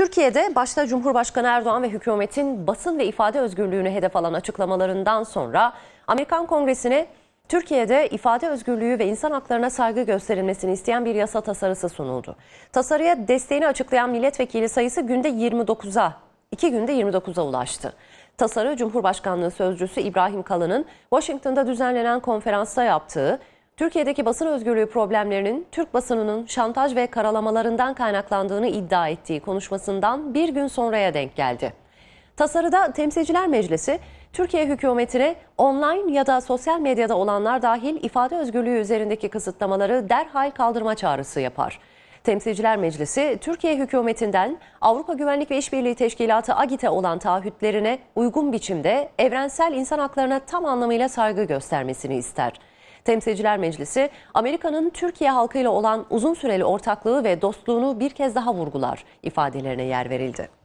Türkiye'de başta Cumhurbaşkanı Erdoğan ve hükümetin basın ve ifade özgürlüğünü hedef alan açıklamalarından sonra Amerikan Kongresi'ne Türkiye'de ifade özgürlüğü ve insan haklarına saygı gösterilmesini isteyen bir yasa tasarısı sunuldu. Tasarıya desteğini açıklayan milletvekili sayısı günde 29'a, 2 günde 29'a ulaştı. Tasarı Cumhurbaşkanlığı Sözcüsü İbrahim Kalın'ın Washington'da düzenlenen konferansta yaptığı Türkiye'deki basın özgürlüğü problemlerinin Türk basınının şantaj ve karalamalarından kaynaklandığını iddia ettiği konuşmasından bir gün sonraya denk geldi. Tasarıda Temsilciler Meclisi, Türkiye hükümetine online ya da sosyal medyada olanlar dahil ifade özgürlüğü üzerindeki kısıtlamaları derhal kaldırma çağrısı yapar. Temsilciler Meclisi, Türkiye hükümetinden Avrupa Güvenlik ve İşbirliği Teşkilatı AGİT'e olan taahhütlerine uygun biçimde evrensel insan haklarına tam anlamıyla saygı göstermesini ister. Temsilciler Meclisi, Amerika'nın Türkiye halkıyla olan uzun süreli ortaklığı ve dostluğunu bir kez daha vurgular ifadelerine yer verildi.